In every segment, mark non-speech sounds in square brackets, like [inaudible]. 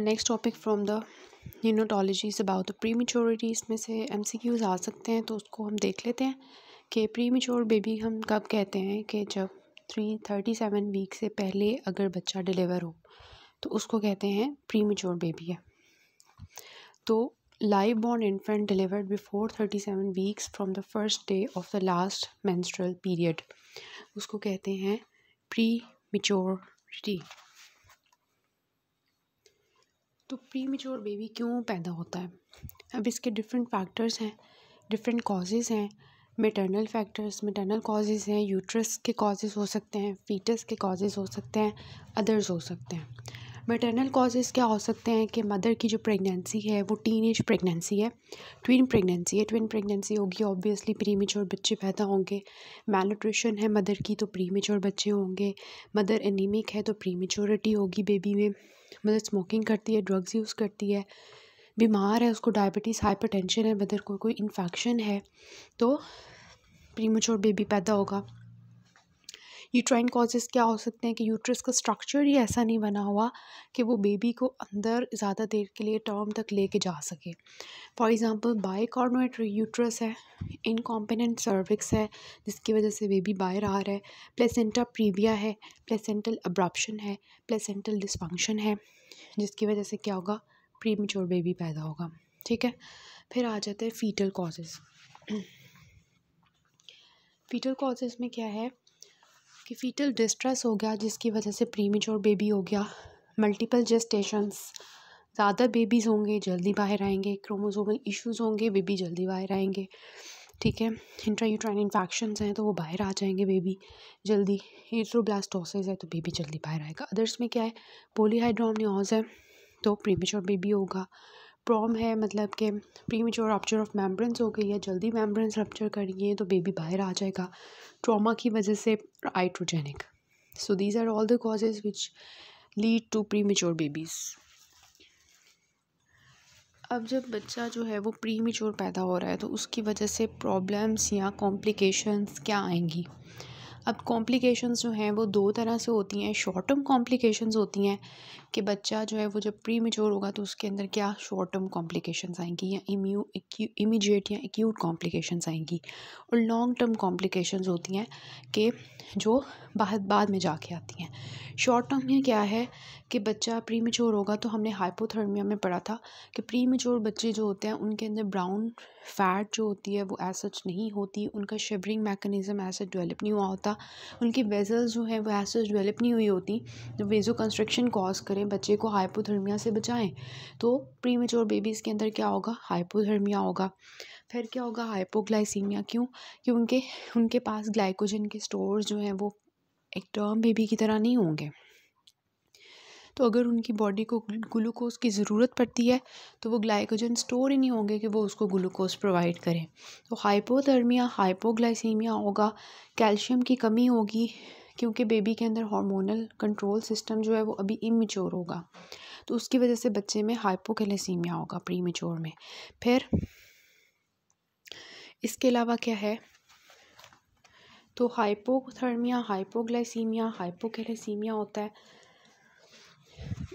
next topic from the is about the prematurity इसमें से M C Qs आ सकते हैं तो उसको हम देख लेते हैं कि प्रीमेच्योर बेबी हम कब कहते हैं कि जब थ्री थर्टी सेवन वीक से पहले अगर बच्चा डिलीवर हो तो उसको कहते हैं प्रीमेच्योर बेबी है तो live born infant delivered before thirty seven weeks from the first day of the last menstrual period उसको कहते हैं प्री मिच्योरिटी तो प्री मेच्योर बेबी क्यों पैदा होता है अब इसके डिफरेंट फैक्टर्स हैं डिफरेंट कॉजेज़ हैं मेटर्नल फैक्टर्स मेटर्नल कॉजेज़ हैं यूट्रस के कॉजेज़ हो सकते हैं फीटस के कॉजेज़ हो सकते हैं अदर्स हो सकते हैं मेटर्नल कॉजेज़ क्या हो सकते हैं कि मदर की जो प्रेगनेंसी है वो टीन एज प्रेगनेंसी है ट्विन प्रेगनेंसी है ट्विन प्रेगनेंसी होगी ऑब्वियसली प्री मेच्योर बच्चे पैदा होंगे मेल न्यूट्रिशन है मदर की तो प्री मेच्योर बच्चे होंगे मदर एनीमिक है तो प्री मेच्योरिटी होगी बेबी में मदर मतलब स्मोकिंग करती है ड्रग्स यूज़ करती है बीमार है उसको डायबिटीज़ हाइपर टेंशन है मदर को कोई इन्फेक्शन है तो प्रीमेच्योर बेबी पैदा होगा यूट्राइन कॉजेज़ क्या हो सकते हैं कि यूट्रस का स्ट्रक्चर ही ऐसा नहीं बना हुआ कि वो बेबी को अंदर ज़्यादा देर के लिए टर्म तक लेके जा सके फॉर एग्ज़ाम्पल बाइकॉर्नोएट यूट्रस है इनकॉम्पिनेंट सर्विक्स है जिसकी वजह से बेबी बाहर आ रहा है प्लेसेंटा प्रीविया है प्लेसेंटल अब्रप्शन है प्लेसेंटल डिस्फंक्शन है जिसकी वजह से क्या होगा प्री बेबी पैदा होगा ठीक है फिर आ जाते हैं फीटल कॉजेज़ फीटल कॉजेज़ में क्या है कि फ़ीटल डिस्ट्रेस हो गया जिसकी वजह से प्रीमेच्योर बेबी हो गया मल्टीपल जेस्टेशंस ज़्यादा बेबीज़ होंगे जल्दी बाहर आएंगे क्रोमोसोमल इश्यूज़ होंगे बेबी जल्दी बाहर आएंगे ठीक है इंट्रा यूट्राइन इन्फेक्शन हैं तो वो बाहर आ जाएंगे बेबी जल्दी हीट्रोब्लास्टोसिस है तो बेबी जल्दी बाहर आएगा अदर्स में क्या है पोलीहाइड्रोमनियोज है तो प्रीमेच्योर बेबी होगा प्रॉम है मतलब कि premature rupture of membranes हो गई है जल्दी मेम्ब्रेंस रप्चर करिए तो बेबी बाहर आ जाएगा ट्रॉमा की वजह से iatrogenic so these are all the causes which lead to premature babies अब जब बच्चा जो है वो प्री मेच्योर पैदा हो रहा है तो उसकी वजह से प्रॉब्लम्स या कॉम्प्लिकेशंस क्या आएंगी अब कॉम्प्लिकेशंस जो हैं वो दो तरह से होती हैं शॉर्ट टर्म कॉम्प्लिकेशंस होती हैं कि बच्चा जो है वो जब प्री मेच्योर होगा तो उसके अंदर क्या शॉर्ट टर्म कॉम्प्लिकेशंस आएंगी या इम्यू इमीजिएट या एक्यूट कॉम्प्लिकेशंस आएंगी और लॉन्ग टर्म कॉम्प्लिकेशंस होती हैं कि जो बाद बाद में जाके आती हैं शॉर्ट टर्म में क्या है कि बच्चा प्री मेच्योर होगा तो हमने हाइपोथर्मिया में पढ़ा था कि प्री मेच्योर बच्चे जो होते हैं उनके अंदर ब्राउन फैट जो होती है वो एसच नहीं होती उनका शिवरिंग मैकेनिज़्म ऐसे डेवलप नहीं हुआ होता उनकी वेजल्स जो है वो ऐसे डेवलप नहीं हुई होती जो वेजो कंस्ट्रक्शन कॉज करें बच्चे को हाइपोथर्मिया से बचाएँ तो प्री मेच्योर बेबीज़ के अंदर क्या होगा हाइपोथर्मिया होगा फिर क्या होगा हाइपोग्लाइसीमिया क्यों क्योंकि उनके उनके पास ग्लाइकोजन के स्टोर्स जो हैं वो एक टर्म बेबी की तरह नहीं होंगे तो अगर उनकी बॉडी को ग्लूकोज की ज़रूरत पड़ती है तो वो ग्लाइकोजन स्टोर ही नहीं होंगे कि वो उसको ग्लूकोज प्रोवाइड करें तो हाइपोथर्मिया हाइपोग्लाइसीमिया होगा कैल्शियम की कमी होगी क्योंकि बेबी के अंदर हार्मोनल कंट्रोल सिस्टम जो है वो अभी इमेच्योर होगा तो उसकी वजह से बच्चे में हाइपोकैलेसीमिया होगा प्री में फिर इसके अलावा क्या है तो हाइपोथर्मिया हाइपोग्लाइसीमिया हाइपोकैलेसीमिया होता है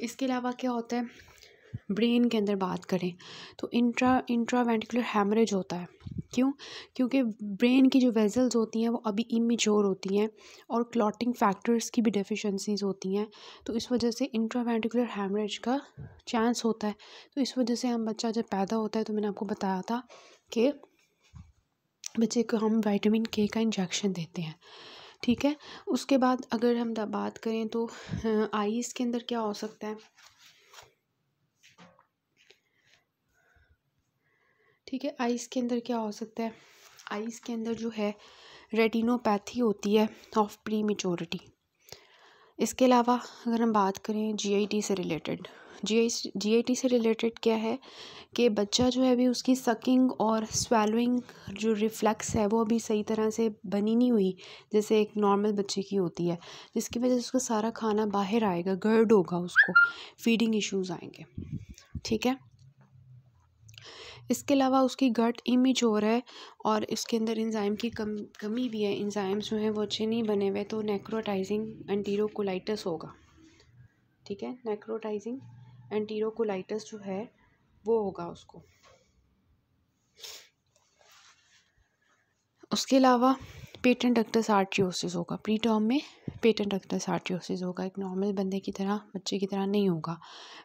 इसके अलावा क्या होता है ब्रेन के अंदर बात करें तो इंट्रा वेंटिकुलर हेमरेज होता है क्यों क्योंकि ब्रेन की जो वेजल्स होती हैं वो अभी इमेच्योर होती हैं और क्लॉटिंग फैक्टर्स की भी डेफिशिएंसीज होती हैं तो इस वजह से इंट्रावेंटिकुलर हेमरेज का चांस होता है तो इस वजह से हम बच्चा जब पैदा होता है तो मैंने आपको बताया था कि बच्चे को हम विटामिन के का इंजेक्शन देते हैं ठीक है उसके बाद अगर हम बात करें तो आईज़ के अंदर क्या हो सकता है ठीक है आइस के अंदर क्या हो सकता है आइस के अंदर जो है रेटिनोपैथी होती है ऑफ प्री मेचोरिटी इसके अलावा अगर हम बात करें जीआईटी से रिलेटेड जी आई से रिलेटेड क्या है कि बच्चा जो है अभी उसकी सकिंग और स्वेलोइंग जो रिफ्लेक्स है वो अभी सही तरह से बनी नहीं हुई जैसे एक नॉर्मल बच्चे की होती है जिसकी वजह से उसका सारा खाना बाहर आएगा गर्ड होगा उसको फीडिंग इश्यूज आएंगे ठीक है इसके अलावा उसकी गट रहा है और इसके अंदर इंजाइम की कम कमी भी है इंजाइम्स जो हैं वो अच्छे नहीं बने हुए तो नेक्रोटाइजिंग एंटीरोकोलाइटस होगा ठीक है नेक्रोटाइजिंग एंटीरोकोलाइटिस जो है वो होगा उसको उसके अलावा पेटेंट डक्टस आर्टियोसिस होगा प्री टर्म में पेटेंट डक्टस आर्टियोसिस होगा एक नॉर्मल बंदे की तरह बच्चे की तरह नहीं होगा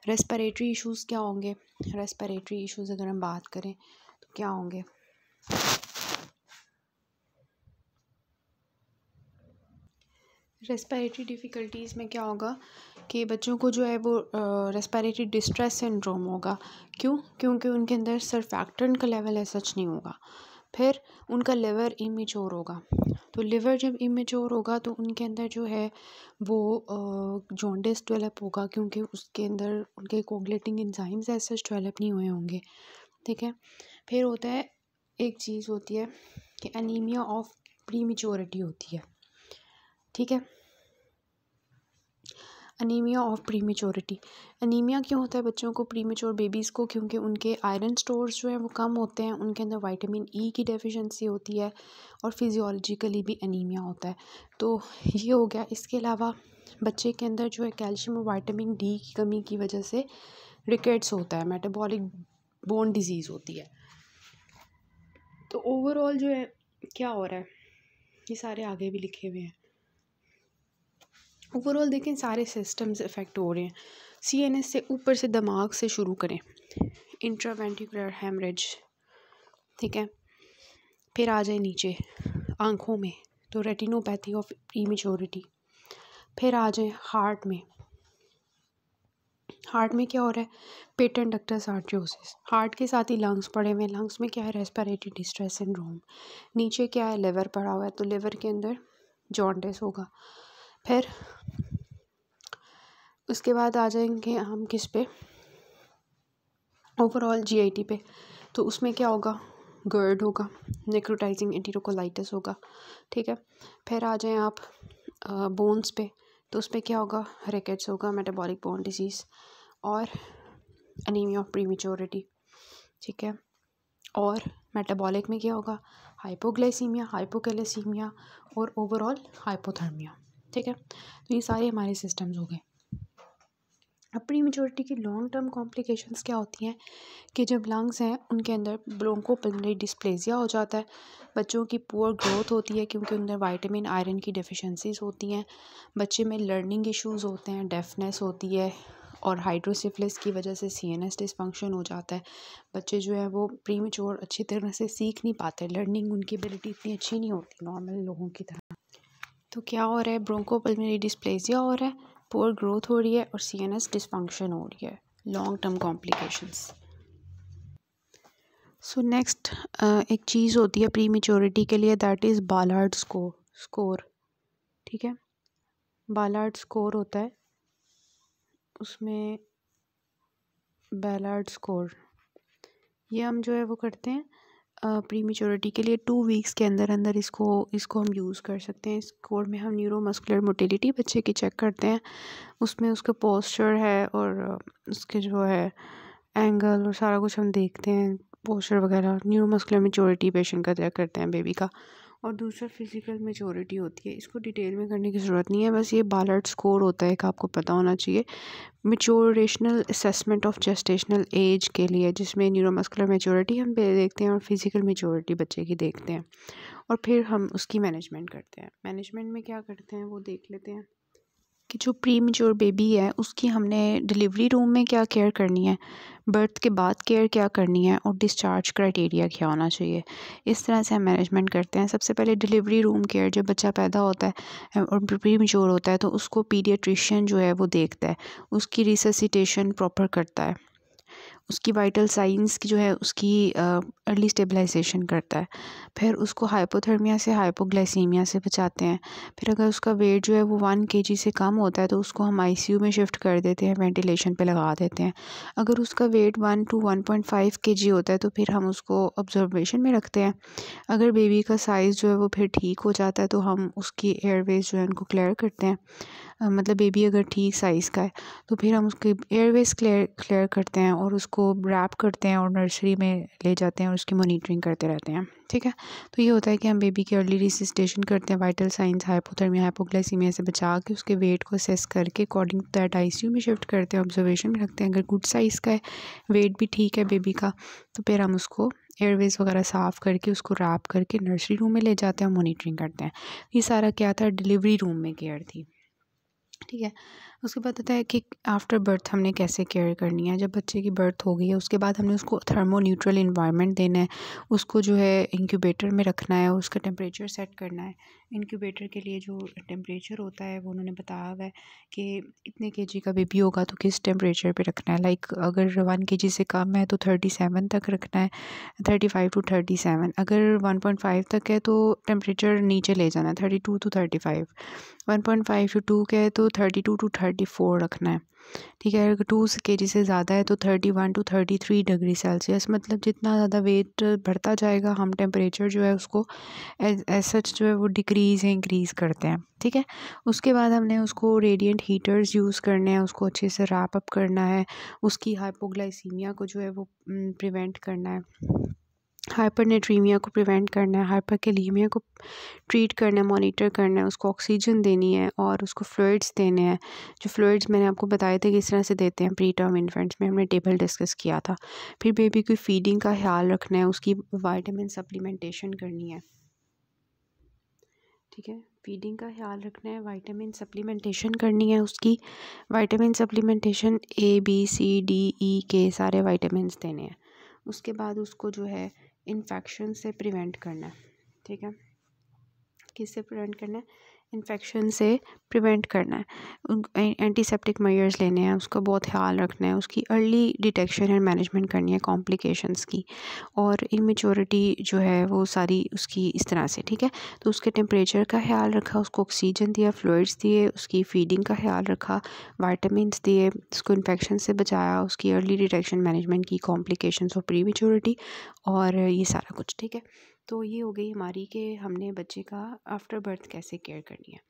रेस्परेटरी इश्यूज़ क्या होंगे रेस्परेटरी इश्यूज़ अगर हम बात करें तो क्या होंगे रेस्पिरेटरी डिफ़िकल्टीज़ में क्या होगा कि बच्चों को जो है वो रेस्पिरेटरी डिस्ट्रेस सिंड्रोम होगा क्यों क्योंकि उनके अंदर सरफैक्टन का लेवल है सच नहीं होगा फिर उनका लिवर इमेचोर होगा तो लिवर जब इमेचोर होगा तो उनके अंदर जो है वो जॉन्डिस डेवलप होगा क्योंकि उसके अंदर उनके कोगलेटिंग इंजाइम्स ऐसे डेवलप नहीं हुए होंगे ठीक है फिर होता है एक चीज़ होती है कि एनीमिया ऑफ प्री होती है ठीक है अनीमिया ऑफ़ प्रीमेच्योरिटी अनीमिया क्यों होता है बच्चों को प्रीमेच्योर बेबीज़ को क्योंकि उनके आयरन स्टोर्स जो हैं वो कम होते हैं उनके अंदर वाइटामिन ई e की डेफिशिएंसी होती है और फिजियोलॉजिकली भी अनीमिया होता है तो ये हो गया इसके अलावा बच्चे के अंदर जो है कैल्शियम और वाइटामिन डी की कमी की वजह से रिकेट्स होता है मेटाबॉलिक बोन डिजीज़ होती है तो ओवरऑल जो है क्या हो रहा है ये सारे आगे भी लिखे हुए हैं ओवरऑल देखें सारे सिस्टम्स इफ़ेक्ट हो रहे हैं सी एन एस से ऊपर से दिमाग से शुरू करें इंट्रावेंटिकुलर हेमरेज ठीक है फिर आ जाए नीचे आँखों में तो रेटिनोपैथी ऑफ प्रीमेच्योरिटी फिर आ जाए हार्ट में हार्ट में क्या हो रहा है पेटन डक्टर आर्टियोसिस हार्ट के साथ ही लंग्स पड़े हुए हैं लंग्स में क्या है रेस्पिरेटरी डिस्ट्रेस सिंड्रोम नीचे क्या है लिवर पड़ा हुआ है तो लिवर के अंदर जॉन्डिस होगा फिर उसके बाद आ जाएंगे हम किस पे ओवरऑल जीआईटी पे तो उसमें क्या होगा गर्ड होगा नेक्रोटाइजिंग एंटीरोकोलाइटिस होगा ठीक है फिर आ जाएं आप बोन्स पे तो उस पर क्या होगा रेकेट्स होगा मेटाबॉलिक बोन डिजीज़ और अनिमिया ऑफ प्रीमेच्योरिटी ठीक है और मेटाबॉलिक में क्या होगा हाइपोग्लाइसीमिया हाइपोकेलेसीमिया और ओवरऑल हाइपोथर्मिया ठीक है तो ये सारे हमारे सिस्टम्स हो गए अब प्री मेचोरिटी की लॉन्ग टर्म कॉम्प्लिकेशंस क्या होती हैं कि जब लंग्स हैं उनके अंदर ब्रोंको पलमरी डिस्प्लेसिया हो जाता है बच्चों की पुअर ग्रोथ होती है क्योंकि उनमें वाइटामिन आयरन की डिफिशेंसीज होती हैं बच्चे में लर्निंग इश्यूज़ होते हैं डेफनेस होती है और हाइड्रोसिफिलिस की वजह से सी एन एस डिसफंक्शन हो जाता है बच्चे जो है वो प्री अच्छी तरह से सीख नहीं पाते लर्निंग उनकी एबिलिटी इतनी अच्छी नहीं होती नॉर्मल लोगों की तरह तो क्या हो रहा है ब्रोंकोपल्मोनरी डिस्प्लेसिया हो रहा है पोअर ग्रोथ हो रही है और सी एन एस डिसफंक्शन हो रही है long term complications so next एक चीज़ होती है प्री मेच्योरिटी के लिए that is Ballard score score ठीक है बालार्ड स्कोर होता है उसमें बैलार्ड स्कोर ये हम जो है वो करते हैं प्री मेच्योरिटी के लिए टू वीक्स के अंदर अंदर इसको इसको हम यूज़ कर सकते हैं इस कोर में हम न्यूरो मस्कुलर मोटिलिटी बच्चे की चेक करते हैं उसमें उसका पोस्चर है और उसके जो है एंगल और सारा कुछ हम देखते हैं पोस्चर वगैरह न्यूरो मस्कुलर पेशेंट का चेक करते हैं बेबी का और दूसरा फिज़िकल मेजोरिटी होती है इसको डिटेल में करने की ज़रूरत नहीं है बस ये बालर्ट स्कोर होता है एक आपको पता होना चाहिए maturational assessment of gestational age के लिए जिसमें न्यूरोमस्कुलर मेजोरिटी हम देखते हैं और फिज़िकल मेजोरिटी बच्चे की देखते हैं और फिर हम उसकी मैनेजमेंट करते हैं मैनेजमेंट में क्या करते हैं वो देख लेते हैं कि जो प्री मेच्योर बेबी है उसकी हमने डिलीवरी रूम में क्या केयर करनी है बर्थ के बाद केयर क्या करनी है और डिस्चार्ज क्राइटेरिया क्या होना चाहिए इस तरह से हम मैनेजमेंट करते हैं सबसे पहले डिलीवरी रूम केयर जब बच्चा पैदा होता है और प्री मेच्योर होता है तो उसको पीडियाट्रिशियन जो है वो देखता है उसकी रिससिटेशन प्रॉपर करता है उसकी वाइटल साइंस की जो है उसकी अर्ली स्टेबलाइजेशन करता है फिर उसको हाइपोथर्मिया से हाइपोग्लाइसीमिया से बचाते हैं फिर अगर उसका वेट जो है वो वन के जी से कम होता है तो उसको हम आई सी यू में शिफ्ट कर देते हैं वेंटिलेशन पर लगा देते हैं अगर उसका weight one to one point five K G होता है तो फिर हम उसको ऑब्जर्वेशन में रखते हैं अगर बेबी का साइज़ जो है वो फिर ठीक हो जाता है तो हम उसकी एयरवेज जो है उनको क्लियर करते हैं मतलब बेबी अगर ठीक साइज़ का है तो फिर हम उसके एयरवेज़ क्लियर क्लियर करते हैं और उसको रैप करते हैं और नर्सरी में ले जाते हैं और उसकी मॉनिटरिंग करते रहते हैं ठीक है तो ये होता है कि हम बेबी की अर्ली रिसिस्टेशन करते हैं वाइटल साइंस हाइपोथर्मिया हाइपोग्लाइसीमिया से बचा के उसके वेट को असेस करके अकॉर्डिंग टू दैट आई में शिफ्ट करते हैं ऑब्जर्वेशन में रखते हैं अगर गुड साइज़ का है वेट भी ठीक है बेबी का तो फिर हम उसको एयरवेज़ वगैरह साफ़ करके उसको रैप करके नर्सरी रूम में ले जाते हैं और मोनीटरिंग करते हैं ये सारा क्या था डिलीवरी रूम में केयर थी ठीक है उसके बाद होता है कि आफ्टर बर्थ हमने कैसे केयर करनी है जब बच्चे की बर्थ हो गई है उसके बाद हमने उसको थर्मो न्यूट्रल इन्वायरमेंट देना है उसको जो है इंक्यूबेटर में रखना है उसका टेम्परेचर सेट करना है इंक्यूबेटर के लिए जो टेम्परेचर होता है वो उन्होंने बताया हुआ है कि इतने के जी का बेबी होगा तो किस टेम्परेचर पर रखना है लाइक अगर वन के जी से कम है तो थर्टी सेवन तक रखना है thirty five to thirty seven अगर वन पॉइंट फाइव तक है तो टेम्परेचर नीचे ले जाना है thirty two to thirty five one point five to two के है तो thirty two to thirty thirty four रखना है ठीक है अगर टू के जी से ज़्यादा है तो thirty one to thirty three degree Celsius मतलब जितना ज़्यादा वेट बढ़ता जाएगा हम टेम्परेचर जो है उसको एज सच जो है वो डिक्रीज या इंक्रीज़ करते हैं ठीक है उसके बाद हमने उसको रेडियंट हीटर्स यूज़ करने हैं उसको अच्छे से रैप अप करना है उसकी हाइपोग्लाइसीमिया को जो है वो प्रिवेंट हम्म, करना है हाइपरनेट्रीमिया को प्रिवेंट करना है हाइपरकेलीमिया को ट्रीट करना है मॉनिटर करना है उसको ऑक्सीजन देनी है और उसको फ्लूड्स देने हैं जो फ्लूड्स मैंने आपको बताए थे कि इस तरह से देते हैं प्री टर्म इन्फेंट्स में हमने टेबल डिस्कस किया था फिर बेबी की फीडिंग का ख्याल रखना है उसकी वाइटामिन सप्लीमेंटेशन करनी है ठीक है फीडिंग का ख्याल रखना है वाइटामिन सप्लीमेंटेशन करनी है उसकी vitamin supplementation A B C D E के सारे वाइटामिन देने हैं उसके बाद उसको जो है इन्फेक्शन से प्रिवेंट करना है ठीक है किससे प्रिवेंट करना है इन्फेक्शन से प्रिवेंट करना है उन एंटीसेप्टिक मयर्स लेने हैं उसका बहुत ख्याल रखना है उसकी अर्ली डिटेक्शन एंड मैनेजमेंट करनी है कॉम्प्लिकेशंस की और इमेचोरिटी जो है वो सारी उसकी इस तरह से ठीक है तो उसके टेम्परेचर का ख्याल रखा उसको ऑक्सीजन दिया फ्लूड्स दिए उसकी फीडिंग का ख्याल रखा वाइटामिन दिए उसको इन्फेक्शन से बचाया उसकी अर्ली डिटेक्शन मैनेजमेंट की कॉम्प्लिकेशन और प्री और ये सारा कुछ ठीक है तो ये हो गई हमारी कि हमने बच्चे का आफ्टर बर्थ कैसे केयर करनी है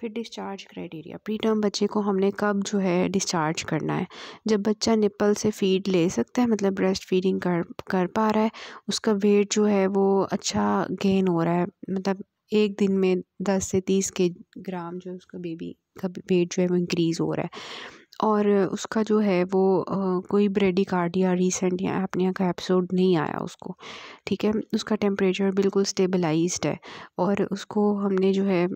फिर डिस्चार्ज क्राइटेरिया प्री टर्म बच्चे को हमने कब जो है डिस्चार्ज करना है जब बच्चा निप्पल से फीड ले सकता है मतलब ब्रेस्ट फीडिंग कर कर पा रहा है उसका वेट जो है वो अच्छा गेन हो रहा है मतलब एक दिन में दस से तीस के ग्राम जो है उसका बेबी का वेट जो है वो इंक्रीज़ हो रहा है और उसका जो है वो कोई ब्रेडी कार्ड या एपनिया का एपिसोड नहीं आया उसको ठीक है उसका टेम्परेचर बिल्कुल स्टेबलाइज्ड है और उसको हमने जो है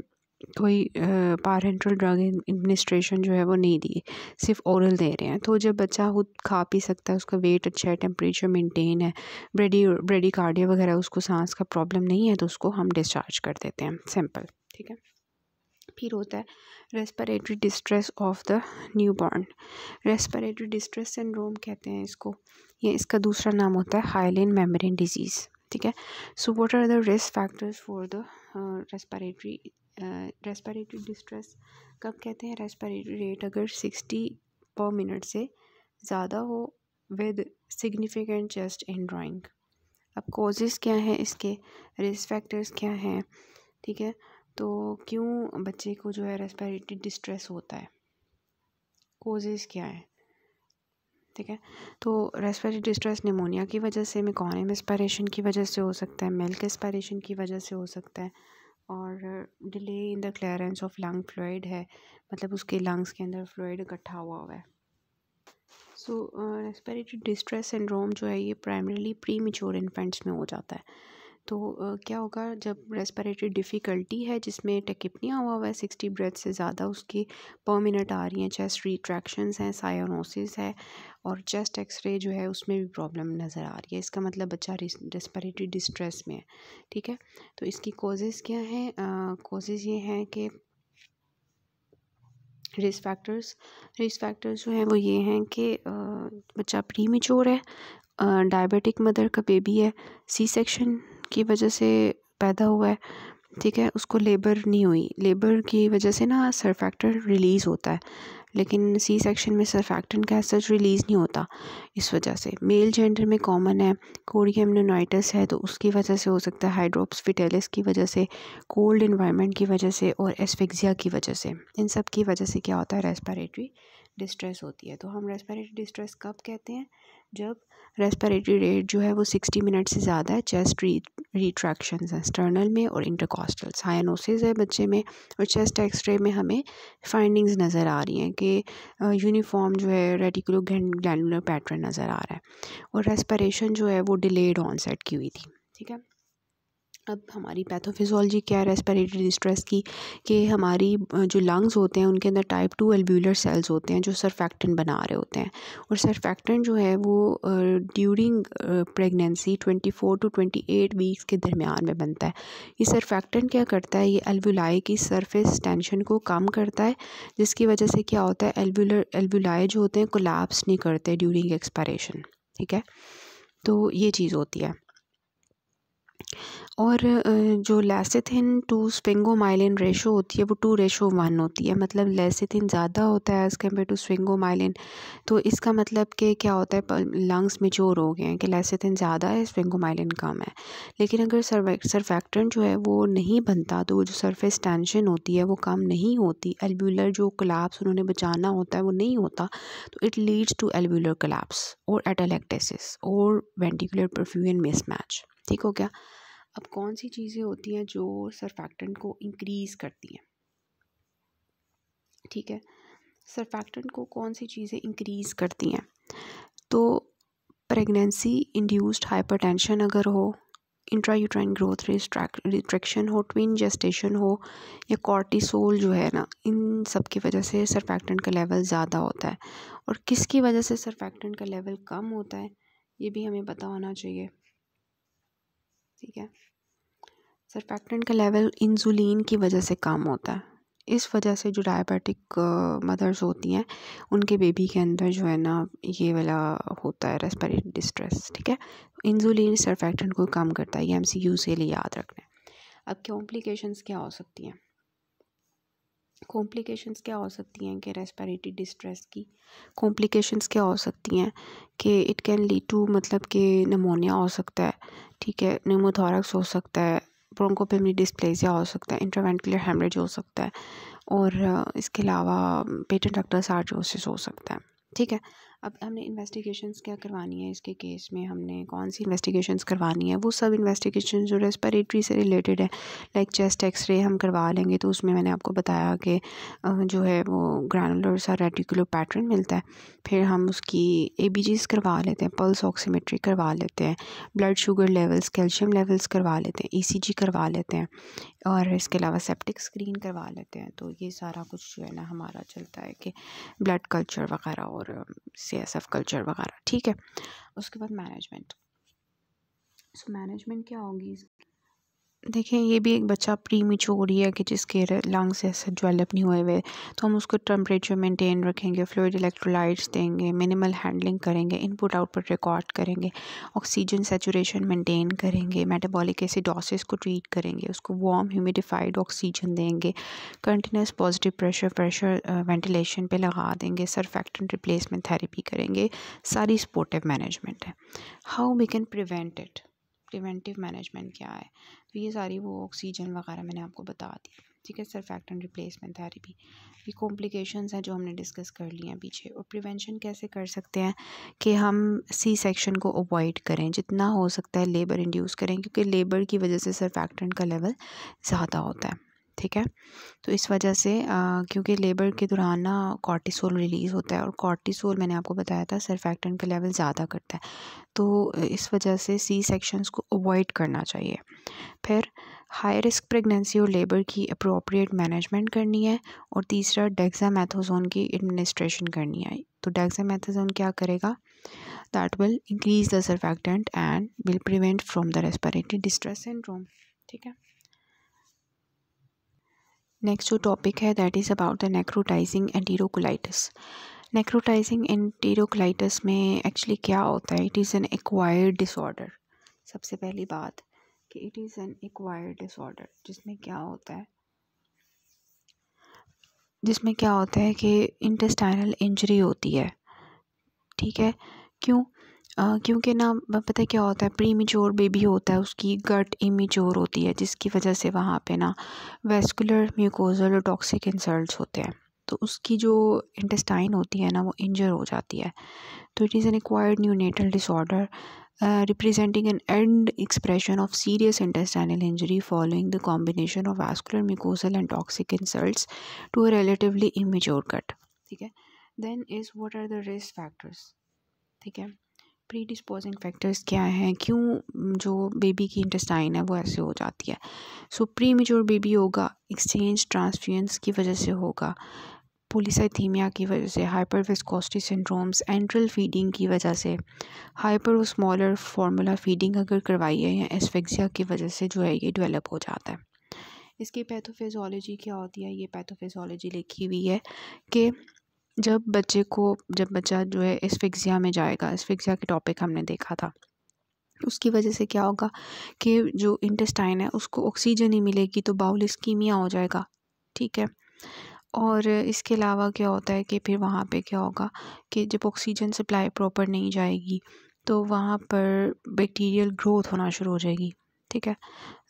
कोई पारेंट्रल ड्रग एडमिनिस्ट्रेशन जो है वो नहीं दिए सिर्फ ओरल दे रहे हैं तो जब बच्चा खुद खा पी सकता है उसका वेट अच्छा है टेम्परेचर मेंटेन है ब्रेडी ब्रेडिकार्डिया वगैरह उसको सांस का प्रॉब्लम नहीं है तो उसको हम डिस्चार्ज कर देते हैं सिंपल ठीक है फिर होता है respiratory distress of the newborn respiratory distress syndrome कहते हैं इसको ये इसका दूसरा नाम होता है हाइलिन मेम्ब्रेन डिजीज़ ठीक है so what are the risk factors for the respiratory respiratory distress कब कहते हैं रेस्परेटरी रेट अगर सिक्सटी पर मिनट से ज़्यादा हो with significant chest indrawing अब कॉजेज़ क्या हैं इसके रिस्क फैक्टर्स क्या हैं ठीक है तो क्यों बच्चे को जो है रेस्पिरेटरी डिस्ट्रेस होता है कोजेज़ क्या है ठीक है तो रेस्पिरेटरी डिस्ट्रेस निमोनिया की वजह से मिकॉनिम एस्पायरेशन की वजह से हो सकता है मिल्क एस्पायरेशन की वजह से हो सकता है और delay in the clearance of lung fluid है मतलब उसके लंग्स के अंदर फ्लूड इकट्ठा हुआ हुआ है सो रेस्पिरेटरी डिस्ट्रेस सिंड्रोम जो है ये प्राइमरीली प्री मेच्योर इन्फेंट्स में हो जाता है तो क्या होगा जब रेस्पिरेटरी डिफ़िकल्टी है जिसमें टेकिपनिया हुआ हुआ है सिक्सटी ब्रेथ से ज़्यादा उसकी पर मिनट आ रही हैं चेस्ट रिट्रैक्शंस हैं सायोनोसिस है और चेस्ट एक्सरे जो है उसमें भी प्रॉब्लम नज़र आ रही है इसका मतलब बच्चा रेस्पिरेटरी डिस्ट्रेस में है ठीक है तो इसकी कोजेज़ क्या हैं कोजेज़ ये हैं कि रिस्क फैक्टर्स रिस्क फैक्टर्स जो हैं वो ये हैं कि बच्चा प्री मेच्योर है डायबिटिक मदर का बेबी है सी सेक्शन की वजह से पैदा हुआ है ठीक है उसको लेबर नहीं हुई लेबर की वजह से ना सरफैक्टर रिलीज़ होता है लेकिन सी सेक्शन में सरफैक्टन का सच रिलीज़ नहीं होता इस वजह से मेल जेंडर में कॉमन है कोडियम नोनाइटस है तो उसकी वजह से हो सकता है हाइड्रोप्स फिटेलिस की वजह से कोल्ड इन्वायरमेंट की वजह से और एस्फिक्जिया की वजह से इन सब की वजह से क्या होता है रेस्पिरेटरी डिस्ट्रेस होती है तो हम रेस्पिरेटरी डिस्ट्रेस कब कहते हैं जब रेस्पिरेटरी रेट जो है वो सिक्सटी मिनट से ज़्यादा है चेस्ट री रिट्रैक्शन एक्सटर्नल में और इंटरकॉस्टल साइनोसिस है बच्चे में और चेस्ट एक्सरे में हमें फाइंडिंग्स नज़र आ रही हैं कि यूनिफॉर्म जो है रेटिकुलो ग्लैंडुलर पैटर्न नज़र आ रहा है और रेस्परेशन जो है वो डिलेड ऑन सेट की हुई थी ठीक है अब हमारी पैथोफिज़ोलॉजी क्या है रेस्पिरेटरी डिस्ट्रेस की कि हमारी जो लंग्स होते हैं उनके अंदर टाइप टू एल्ब्यूलर सेल्स होते हैं जो सरफेक्टन बना रहे होते हैं और सरफेक्टन जो है वो ड्यूरिंग प्रेगनेंसी 24 टू 28 वीक्स के दरमियान में बनता है ये सरफेक्टन क्या करता है ये एल्ब्यूलाई की सरफेस टेंशन को कम करता है जिसकी वजह से क्या होता है एल्ब्यूलर एल्ब्यूलाई जो होते हैं कोलाप्स नहीं करते ड्यूरिंग एक्सपायरेशन ठीक है तो ये चीज़ होती है और जो लेसिथिन टू स्विंगोमायलिन रेशो होती है वो टू रेशो वन होती है मतलब लेसिथिन ज़्यादा होता है एज़ कम्पेयर टू स्विंगोमायलिन तो इसका मतलब कि क्या होता है लंग्स मेच्योर हो गए हैं कि लेसिथिन ज़्यादा है स्विंगोमायलिन कम है लेकिन अगर सरफैक्ट्रेंट जो है वो नहीं बनता तो जो सरफेस टेंशन होती है वो कम नहीं होती एल्बुलर जो कलाप्स उन्होंने बचाना होता है वो नहीं होता तो इट लीड्स टू एल्बुलर कलाप्स और एटालेक्टेसिस और वेंटिकुलर परफ्यूजन मिसमैच ठीक हो गया अब कौन सी चीज़ें होती हैं जो सरफैक्टेंट को इंक्रीज़ करती हैं ठीक है सरफैक्टेंट को कौन सी चीज़ें इंक्रीज़ करती हैं तो प्रेगनेंसी इंड्यूस्ड हाइपरटेंशन अगर हो इंट्रा यूट्राइन ग्रोथ रिट्रैक्शन हो ट्विन जेस्टेशन हो या कॉर्टिसोल जो है ना इन सब की वजह से सरफैक्टेंट का लेवल ज़्यादा होता है और किसकी वजह से सरफैक्टेंट का लेवल कम होता है ये भी हमें पता होना चाहिए ठीक है सरफेक्टेंट का लेवल इंसुलिन की वजह से कम होता है इस वजह से जो डायबिटिक मदर्स होती हैं उनके बेबी के अंदर जो है ना ये वाला होता है रेस्पिरेटरी डिस्ट्रेस ठीक है इंसुलिन सरफेक्टेंट को कम करता है ये एम सी यू से लिए याद रखना है अब कॉम्प्लिकेशंस क्या हो सकती हैं कॉम्प्लिकेशंस क्या हो सकती हैं कि रेस्पिरेटरी डिस्ट्रेस की कॉम्प्लिकेशंस क्या हो सकती हैं कि इट कैन लीड टू मतलब कि नमोनिया हो सकता है ठीक है न्यूमोथोरक्स हो सकता है ब्रोंकोपेमनी डिस्प्लेसिया हो सकता है इंट्रावेंटिकुलर हेमरेज हो सकता है और इसके अलावा पेटेंट डक्टल सार्जोसिस हो सकता है ठीक है अब हमने इन्वेस्टिगेशंस क्या करवानी है इसके केस में हमने कौन सी इन्वेस्टिगेशंस करवानी है वो सब इन्वेस्टिगेशन जो रेस्परेटरी से रिलेटेड है लाइक चेस्ट एक्सरे हम करवा लेंगे तो उसमें मैंने आपको बताया कि जो है वो ग्रैनुलर सा रेटिकुलर पैटर्न मिलता है फिर हम उसकी ए करवा लेते हैं पल्स ऑक्सीमेट्री करवा लेते हैं blood sugar levels calcium levels करवा लेते हैं ई e करवा लेते हैं और इसके अलावा सेप्टिक स्क्रीन करवा लेते हैं तो ये सारा कुछ जो है ना हमारा चलता है कि ब्लड कल्चर वगैरह और सी एस एफ कल्चर वगैरह ठीक है उसके बाद मैनेजमेंट सो मैनेजमेंट क्या होगी देखें ये भी एक बच्चा प्री मिचोर ही है कि जिसके लंग्स ऐसे डेवलप नहीं हुए हुए तो हम उसको टेम्परेचर मेंटेन रखेंगे फ्लोइड इलेक्ट्रोलाइट्स देंगे मिनिमल हैंडलिंग करेंगे इनपुट आउटपुट रिकॉर्ड करेंगे ऑक्सीजन सेचुरेशन मेंटेन करेंगे मेटाबॉलिक एसिडोसिस को ट्रीट करेंगे उसको वार्म ह्यूमिडिफाइड ऑक्सीजन देंगे continuous positive pressure pressure ventilation पर लगा देंगे सरफेक्टन रिप्लेसमेंट थेरेपी करेंगे सारी सपोर्टिव मैनेजमेंट है how we can prevent it preventive management क्या है तो ये सारी वो ऑक्सीजन वगैरह मैंने आपको बता दी ठीक है सरफैक्टेंट रिप्लेसमेंट थेरेपी ये कॉम्प्लिकेशंस हैं जो हमने डिस्कस कर लिए हैं पीछे और प्रिवेंशन कैसे कर सकते हैं कि हम सी सेक्शन को अवॉइड करें जितना हो सकता है लेबर इंड्यूस करें क्योंकि लेबर की वजह से सरफैक्टेंट का लेवल ज़्यादा होता है ठीक है तो इस वजह से क्योंकि लेबर के दौरान ना कॉर्टिसोल रिलीज़ होता है और कॉर्टिसोल मैंने आपको बताया था सरफेक्टेंट का लेवल ज़्यादा करता है तो इस वजह से सी सेक्शंस को अवॉइड करना चाहिए फिर हाई रिस्क प्रेगनेंसी और लेबर की अप्रोप्रिएट मैनेजमेंट करनी है और तीसरा मैथोजोन की एडमिनिस्ट्रेशन करनी है तो मैथोजोन क्या करेगा that will increase the surfactant and will prevent from the respiratory distress syndrome ठीक है नेक्स्ट जो टॉपिक है that is about the necrotising enterocolitis necrotising enterocolitis में एक्चुअली क्या होता है it is an acquired disorder सबसे पहली बात कि it is an acquired disorder जिसमें क्या होता है जिसमें क्या होता है कि इंटेस्टाइनल इंजरी होती है ठीक है क्यों क्योंकि ना पता है क्या होता है प्री मेच्योर बेबी होता है उसकी गट इमेच्योर होती है जिसकी वजह से वहाँ पे ना वेस्कुलर म्यूकोजल और टॉक्सिक इंसल्ट होते हैं तो उसकी जो इंटेस्टाइन होती है ना वो इंजर हो जाती है तो it is an acquired neonatal disorder representing an end expression of serious intestinal injury following the combination of vascular mucosal and toxic insult to a relatively immature gut ठीक है then is what are the risk factors ठीक है pre disposing factors क्या हैं क्यों जो baby की intestine है वो ऐसे हो जाती है सो प्री मेच्योर बेबी होगा एक्सचेंज ट्रांसफ्यूंस की वजह से होगा पोलिसाइथीमिया की वजह से hyperviscosity syndromes enteral feeding की वजह से हाइपर वो स्मॉलर फार्मूला फीडिंग अगर करवाई है या एस्फेक्सिया की वजह से जो है ये डेवलप हो जाता है इसकी पैथोफिजोलॉजी क्या होती है ये पैथोफिजोलॉजी लिखी हुई है कि जब बच्चे को जब बच्चा जो है एस्फिक्सिया में जाएगा एस्फिक्सिया के टॉपिक हमने देखा था उसकी वजह से क्या होगा कि जो इंटेस्टाइन है उसको ऑक्सीजन ही मिलेगी तो बाउल स्कीमिया हो जाएगा ठीक है और इसके अलावा क्या होता है कि फिर वहाँ पे क्या होगा कि जब ऑक्सीजन सप्लाई प्रॉपर नहीं जाएगी तो वहाँ पर बैक्टीरियल ग्रोथ होना शुरू हो जाएगी ठीक है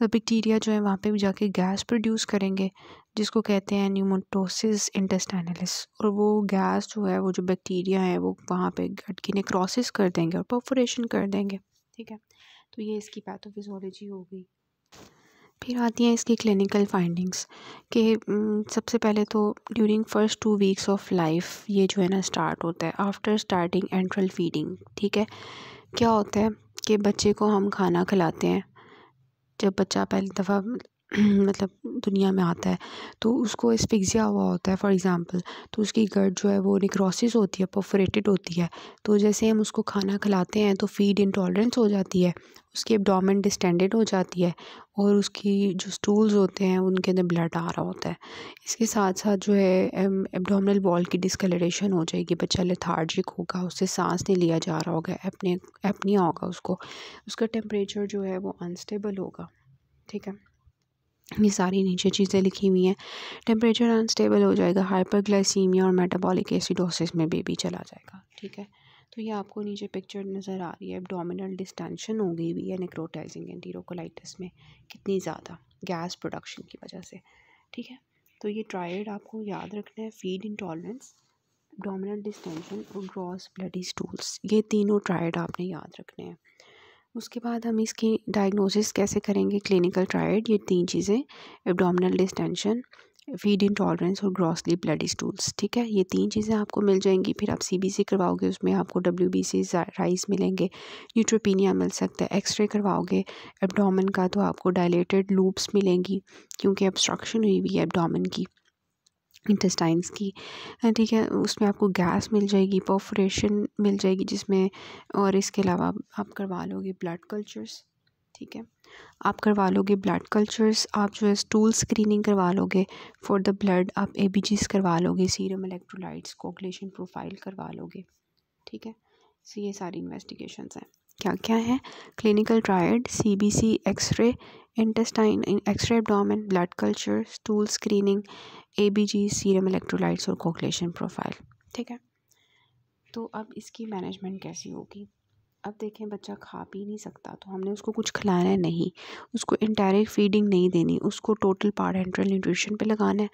तो बैक्टीरिया जो है वहाँ पे भी जाके गैस प्रोड्यूस करेंगे जिसको कहते हैं न्यूमोटोसिस इंटेस्टाइनलिस और वो गैस जो है वो जो बैक्टीरिया है वो वहाँ पे गट की नेक्रोसिस कर देंगे और परफोरेशन कर देंगे ठीक है तो ये इसकी पैथोफिजोलॉजी होगी फिर आती हैं इसकी क्लिनिकल फाइंडिंग्स कि सबसे पहले तो during first two weeks of life ये जो है ना स्टार्ट होता है आफ्टर स्टार्टिंग एंट्रल फीडिंग ठीक है क्या होता है कि बच्चे को हम खाना खिलाते हैं जब बच्चा पहली दफ़ा [clears throat] मतलब दुनिया में आता है तो उसको एस्फिक्सिया हुआ होता है फॉर एग्ज़ाम्पल तो उसकी गट जो है वो निक्रॉसिस होती है परफोरेटेड होती है तो जैसे हम उसको खाना खिलाते हैं तो फीड इंटॉलरेंस हो जाती है उसकी एब्डोमेन डिस्टेंडेड हो जाती है और उसकी जो स्टूल्स होते हैं उनके अंदर ब्लड आ रहा होता है इसके साथ साथ जो है एबडामिनल वॉल की डिसकलरेशन हो जाएगी बच्चा लेथार्जिक होगा उससे सांस नहीं लिया जा रहा होगा अपने अपनिया होगा उसको उसका टेम्परेचर जो है वो अनस्टेबल होगा ठीक है ये सारी नीचे चीज़ें लिखी हुई हैं टेम्परेचर अनस्टेबल हो जाएगा हाइपरग्लाइसीमिया और मेटाबॉलिक एसिडोसिस में बेबी चला जाएगा ठीक है तो ये आपको नीचे पिक्चर नज़र आ रही है एबडोमिनल डिस्टेंशन हो गई हुई है नेक्रोटाइजिंग एंटीरोकोलाइटिस में कितनी ज़्यादा गैस प्रोडक्शन की वजह से ठीक है तो ये ट्राइड आपको याद रखना है फीड इंटॉलरेंस डोमिनल डिस्टेंशन और ग्रॉस ब्लडी स्टूल्स ये तीनों ट्राइड आपने याद रखने हैं उसके बाद हम इसकी डायग्नोसिस कैसे करेंगे क्लिनिकल ट्रायड ये तीन चीज़ें एबडामिनल डिस्टेंशन फीड इंटॉलरेंस और ग्रॉसली ब्लड स्टूल्स ठीक है ये तीन चीज़ें आपको मिल जाएंगी फिर आप सीबीसी करवाओगे उसमें आपको डब्ल्यू बी सी राइस मिलेंगे यूट्रोपिनिया मिल सकता है एक्सरे करवाओगे एबडामिन का तो आपको डायलेटेड लूप्स मिलेंगी क्योंकि ऑब्स्ट्रक्शन हुई हुई है एबडामिन की इंटेस्टाइंस की ठीक है उसमें आपको गैस मिल जाएगी परफोरेशन मिल जाएगी जिसमें और इसके अलावा आप करवा लोगे ब्लड कल्चर्स ठीक है आप करवा लोगे ब्लड कल्चर्स आप जो है स्टूल स्क्रीनिंग करवा लोगे फॉर द ब्लड आप ए करवा लोगे सीरम इलेक्ट्रोलाइट्स कोगलेशन प्रोफाइल करवा लोगे ठीक है सो ये सारी इन्वेस्टिगेशंस हैं क्या क्या है clinical triad C B C X ray intestine X ray abdomen blood culture stool screening A B G serum electrolytes और कोकुलेशन प्रोफाइल ठीक है तो अब इसकी मैनेजमेंट कैसी होगी अब देखें बच्चा खा पी नहीं सकता तो हमने उसको कुछ खिलाना है नहीं उसको इंटायरेक्ट फीडिंग नहीं देनी उसको टोटल एंट्रल न्यूट्रिशन पे लगाना है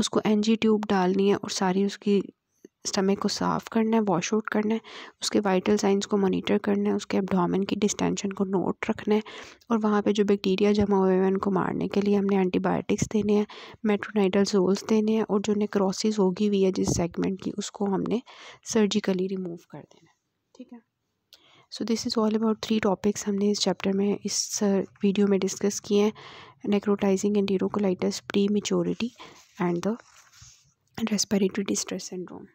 उसको एनजी ट्यूब डालनी है और सारी उसकी स्टमक को साफ़ करना है वॉश आउट करना है उसके वाइटल साइंस को मॉनिटर करना है उसके एबडामिन की डिस्टेंशन को नोट रखना है और वहाँ पे जो बैक्टीरिया जमा हुए हैं उनको मारने के लिए हमने एंटीबायोटिक्स देने हैं मेट्रोनाइडल जोल्स देने हैं और जो नेक्रोसिस होगी हुई है जिस सेगमेंट की उसको हमने सर्जिकली रिमूव कर देना है ठीक है so this is all about three topics हमने इस चैप्टर में इस वीडियो uh, में डिस्कस किए हैं necrotising enterocolitis prematurity and the respiratory distress syndrome